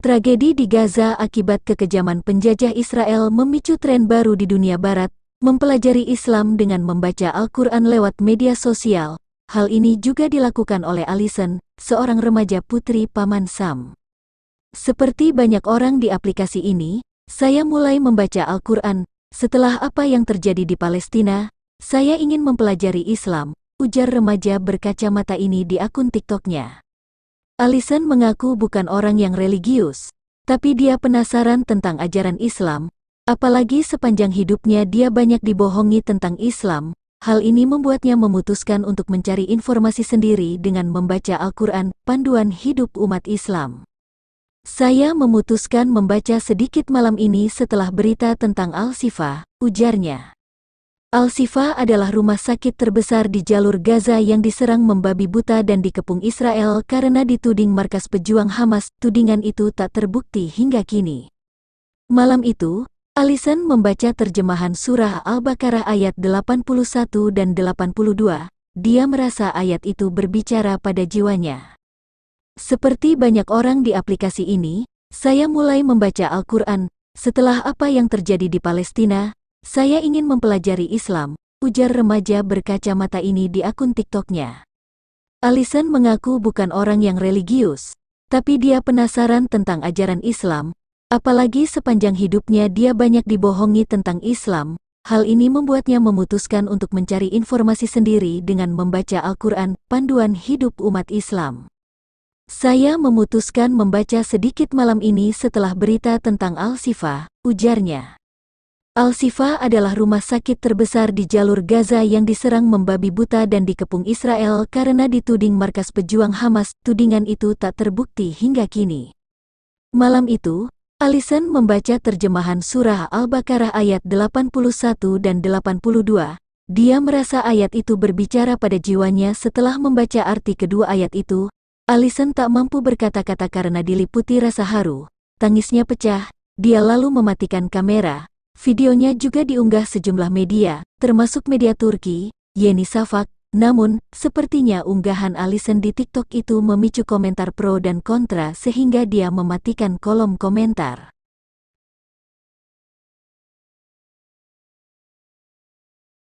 Tragedi di Gaza akibat kekejaman penjajah Israel memicu tren baru di dunia barat, mempelajari Islam dengan membaca Al-Quran lewat media sosial. Hal ini juga dilakukan oleh Alison, seorang remaja putri Paman Sam. Seperti banyak orang di aplikasi ini, saya mulai membaca Al-Quran. Setelah apa yang terjadi di Palestina, saya ingin mempelajari Islam, ujar remaja berkacamata ini di akun TikToknya. Alison mengaku bukan orang yang religius, tapi dia penasaran tentang ajaran Islam, apalagi sepanjang hidupnya dia banyak dibohongi tentang Islam. Hal ini membuatnya memutuskan untuk mencari informasi sendiri dengan membaca Al-Quran, panduan hidup umat Islam. Saya memutuskan membaca sedikit malam ini setelah berita tentang Al-Sifah, ujarnya. Al-Sifa adalah rumah sakit terbesar di jalur Gaza yang diserang membabi buta dan dikepung Israel karena dituding markas pejuang Hamas. Tudingan itu tak terbukti hingga kini. Malam itu, Alison membaca terjemahan surah Al-Baqarah ayat 81 dan 82. Dia merasa ayat itu berbicara pada jiwanya. Seperti banyak orang di aplikasi ini, saya mulai membaca Al-Quran setelah apa yang terjadi di Palestina, saya ingin mempelajari Islam, ujar remaja berkacamata ini di akun TikToknya. Alison mengaku bukan orang yang religius, tapi dia penasaran tentang ajaran Islam, apalagi sepanjang hidupnya dia banyak dibohongi tentang Islam. Hal ini membuatnya memutuskan untuk mencari informasi sendiri dengan membaca Al-Quran, panduan hidup umat Islam. Saya memutuskan membaca sedikit malam ini setelah berita tentang Al-Sifah, ujarnya. Al-Sifa adalah rumah sakit terbesar di jalur Gaza yang diserang membabi buta dan dikepung Israel karena dituding markas pejuang Hamas. Tudingan itu tak terbukti hingga kini. Malam itu, Alison membaca terjemahan surah Al-Baqarah ayat 81 dan 82. Dia merasa ayat itu berbicara pada jiwanya setelah membaca arti kedua ayat itu. Alison tak mampu berkata-kata karena diliputi rasa haru. Tangisnya pecah, dia lalu mematikan kamera, Videonya juga diunggah sejumlah media, termasuk media Turki, Yeni Safak, namun, sepertinya unggahan Alison di TikTok itu memicu komentar pro dan kontra sehingga dia mematikan kolom komentar.